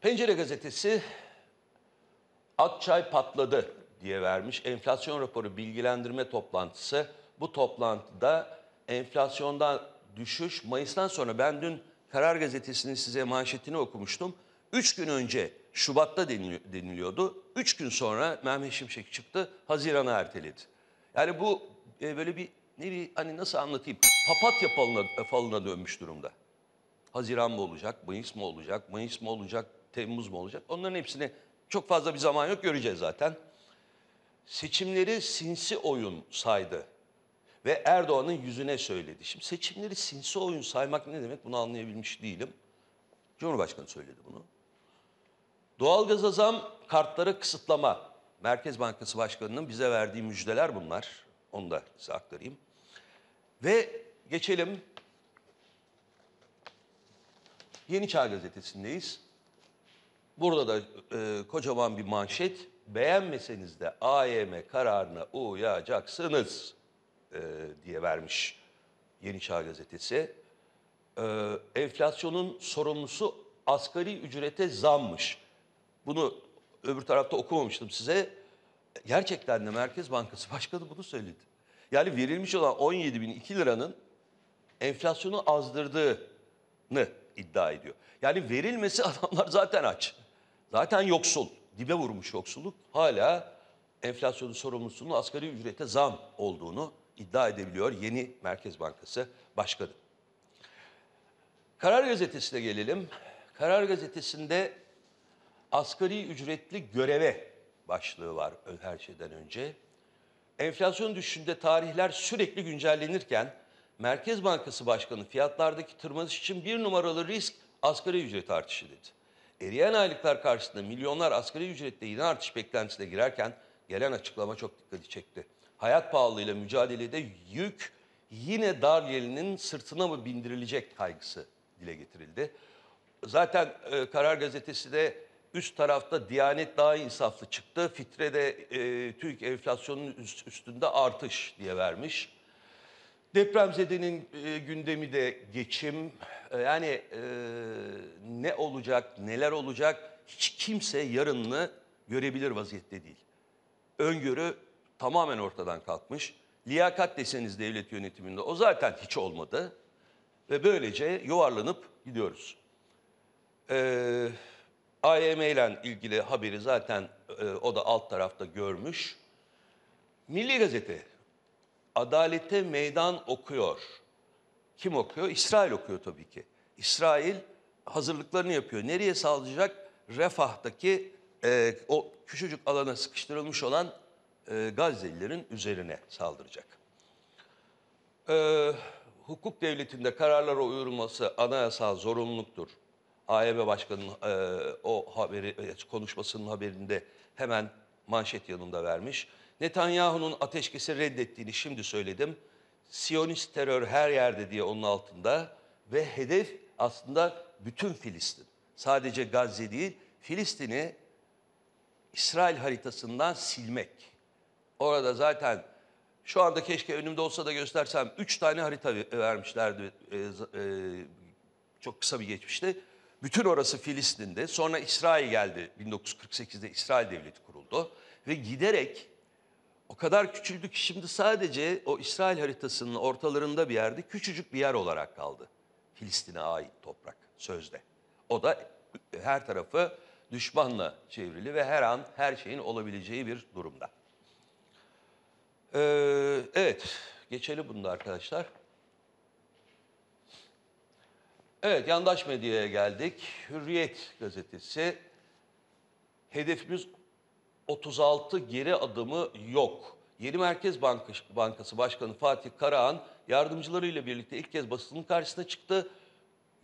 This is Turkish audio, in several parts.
Pencere gazetesi Akçay patladı diye vermiş. Enflasyon raporu bilgilendirme toplantısı. Bu toplantıda enflasyondan düşüş Mayıs'tan sonra ben dün Karar Gazetesi'nin size manşetini okumuştum. üç gün önce Şubat'ta deniliyordu. üç gün sonra Mehmet Şimşek çıktı Haziran'a erteledi. Yani bu e, böyle bir ne bir hani nasıl anlatayım papatya falına, falına dönmüş durumda. Haziran mı olacak, Mayıs mı olacak, Mayıs mı olacak, Temmuz mu olacak? Onların hepsini çok fazla bir zaman yok göreceğiz zaten. Seçimleri sinsi oyun saydı ve Erdoğan'ın yüzüne söyledi. Şimdi seçimleri sinsi oyun saymak ne demek bunu anlayabilmiş değilim. Cumhurbaşkanı söyledi bunu. Doğalgaz azam kartları kısıtlama. Merkez Bankası Başkanı'nın bize verdiği müjdeler bunlar. Onu da size aktarayım. Ve geçelim Yeni Çağ Gazetesi'ndeyiz. Burada da e, kocaman bir manşet. Beğenmeseniz de AYM kararına uyacaksınız e, diye vermiş Yeni Çağ Gazetesi. E, enflasyonun sorumlusu asgari ücrete zammış. Bunu öbür tarafta okumamıştım size. Gerçekten de Merkez Bankası Başkanı bunu söyledi. Yani verilmiş olan 17.002 liranın enflasyonu azdırdığını iddia ediyor. Yani verilmesi adamlar zaten aç. Zaten yoksul. Dibe vurmuş yoksulluk. Hala enflasyonun sorumlusunun asgari ücrete zam olduğunu iddia edebiliyor yeni Merkez Bankası Başkanı. Karar Gazetesi'ne gelelim. Karar Gazetesi'nde asgari ücretli göreve başlığı var her şeyden önce. Enflasyon düşüşünde tarihler sürekli güncellenirken Merkez Bankası Başkanı fiyatlardaki tırmanış için bir numaralı risk asgari ücret artışı dedi. Eriyen aylıklar karşısında milyonlar asgari ücrette yine artış beklentisine girerken gelen açıklama çok dikkati çekti. Hayat pahalılığıyla mücadelede yük yine dar yerinin sırtına mı bindirilecek kaygısı dile getirildi. Zaten e, Karar Gazetesi de üst tarafta Diyanet daha insaflı çıktı. Fitre de e, TÜİK enflasyonun üst, üstünde artış diye vermiş. Depremzedenin e, gündemi de geçim. E, yani e, ne olacak, neler olacak hiç kimse yarınını görebilir vaziyette değil. Öngörü tamamen ortadan kalkmış. Liyakat deseniz devlet yönetiminde o zaten hiç olmadı. Ve böylece yuvarlanıp gidiyoruz. Ee, AYM ile ilgili haberi zaten e, o da alt tarafta görmüş. Milli Gazete adalete meydan okuyor. Kim okuyor? İsrail okuyor tabii ki. İsrail hazırlıklarını yapıyor. Nereye saldıracak? Refah'taki e, o küçücük alana sıkıştırılmış olan e, Gazze'lilerin üzerine saldıracak. E, hukuk devletinde kararlara uyulması anayasal zorunluluktur. AYM e Başkanı'nın e, o haberi, e, konuşmasının haberinde hemen manşet yanında vermiş. Netanyahu'nun ateşkesi reddettiğini şimdi söyledim. Siyonist terör her yerde diye onun altında ve hedef aslında bütün Filistin. Sadece Gazze değil, Filistin'i İsrail haritasından silmek. Orada zaten şu anda keşke önümde olsa da göstersem üç tane harita e, vermişlerdi e, e, çok kısa bir geçmişte. Bütün orası Filistin'de. Sonra İsrail geldi. 1948'de İsrail Devleti kuruldu. Ve giderek o kadar küçüldü ki şimdi sadece o İsrail haritasının ortalarında bir yerde küçücük bir yer olarak kaldı. Filistin'e ait toprak sözde. O da her tarafı düşmanla çevrili ve her an her şeyin olabileceği bir durumda. Ee, evet, geçelim bunu da arkadaşlar. Evet, yandaş medyaya geldik. Hürriyet gazetesi. Hedefimiz 36 geri adımı yok. Yeni Merkez Bankası, Başkanı Fatih Karahan yardımcılarıyla birlikte ilk kez basının karşısına çıktı.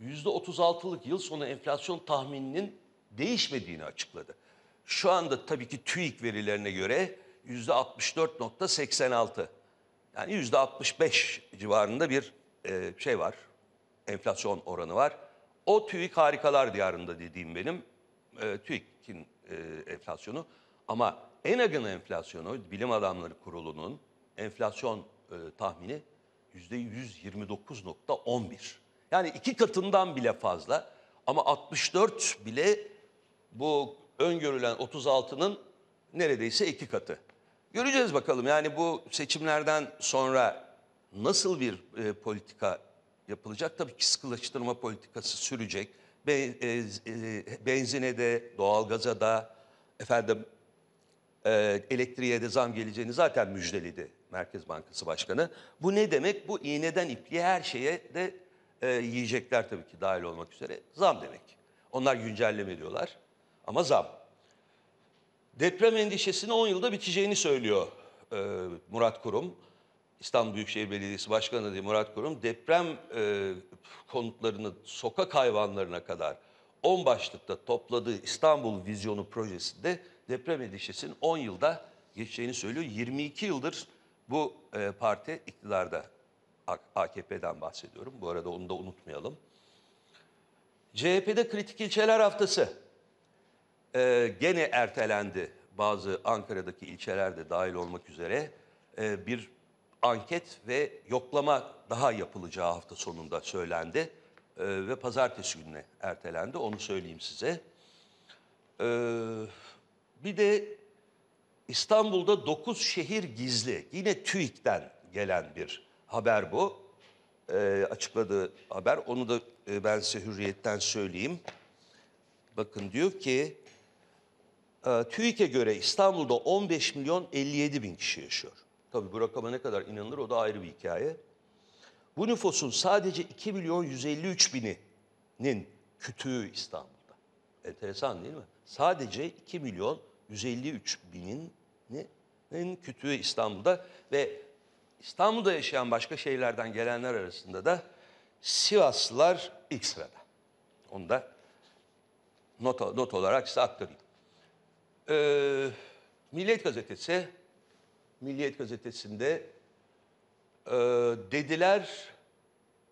%36'lık yıl sonu enflasyon tahmininin değişmediğini açıkladı. Şu anda tabii ki TÜİK verilerine göre %64.86 yani %65 civarında bir e, şey var enflasyon oranı var. O TÜİK harikalar diyarında dediğim benim e, TÜİK'in e, enflasyonu. Ama en agın enflasyonu, bilim adamları kurulunun enflasyon e, tahmini %129.11. Yani iki katından bile fazla ama 64 bile bu öngörülen 36'nın neredeyse iki katı. Göreceğiz bakalım yani bu seçimlerden sonra nasıl bir e, politika yapılacak? Tabii ki sıkılaştırma politikası sürecek. Be, e, e, benzine de, doğalgaza da, efendim e, elektriğe de zam geleceğini zaten müjdeledi Merkez Bankası Başkanı. Bu ne demek? Bu iğneden ipliğe her şeye de e, yiyecekler tabii ki dahil olmak üzere zam demek. Onlar güncelleme diyorlar ama zam. Deprem endişesini 10 yılda biteceğini söylüyor e, Murat Kurum. İstanbul Büyükşehir Belediyesi Başkanı diye Murat Kurum deprem e, konutlarını sokak hayvanlarına kadar 10 başlıkta topladığı İstanbul Vizyonu projesinde deprem endişesinin 10 yılda geçeceğini söylüyor. 22 yıldır bu e, parti iktidarda. AKP'den bahsediyorum. Bu arada onu da unutmayalım. CHP'de kritik ilçeler haftası e, gene ertelendi. Bazı Ankara'daki ilçelerde dahil olmak üzere e, bir anket ve yoklama daha yapılacağı hafta sonunda söylendi e, ve pazartesi gününe ertelendi. Onu söyleyeyim size. E, bir de İstanbul'da 9 şehir gizli. Yine TÜİK'ten gelen bir haber bu. E, açıkladığı haber. Onu da e, ben size hürriyetten söyleyeyim. Bakın diyor ki e, TÜİK'e göre İstanbul'da 15 milyon 57 bin kişi yaşıyor. Tabii bu rakama ne kadar inanılır o da ayrı bir hikaye. Bu nüfusun sadece 2 milyon 153 bininin kütüğü İstanbul'da. Enteresan değil mi? Sadece 2 milyon 153 bininin kütüğü İstanbul'da ve İstanbul'da yaşayan başka şehirlerden gelenler arasında da Sivaslılar ilk sırada. Onu da not, not olarak size aktarayım. Ee, Milliyet Gazetesi, Milliyet Gazetesi'nde e, dediler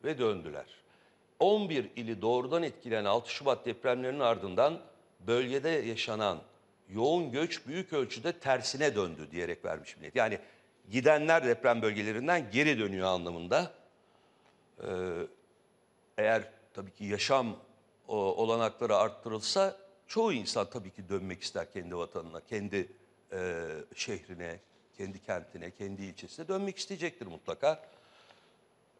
ve döndüler. 11 ili doğrudan etkilen 6 Şubat depremlerinin ardından bölgede yaşanan yoğun göç büyük ölçüde tersine döndü diyerek vermiş millet. Yani gidenler deprem bölgelerinden geri dönüyor anlamında. Ee, eğer tabii ki yaşam o, olanakları arttırılsa çoğu insan tabii ki dönmek ister kendi vatanına, kendi e, şehrine, kendi kentine, kendi ilçesine dönmek isteyecektir mutlaka.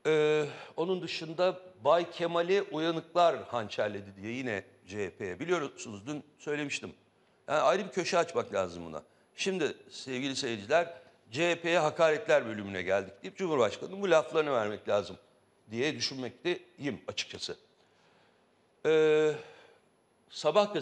Ee, onun dışında Bay Kemal'i uyanıklar hançerledi diye yine CHP'ye. Biliyorsunuz dün söylemiştim. Yani ayrı bir köşe açmak lazım buna. Şimdi sevgili seyirciler CHP'ye hakaretler bölümüne geldik deyip Cumhurbaşkanı'nın bu laflarını vermek lazım diye düşünmekteyim açıkçası. Ee, sabah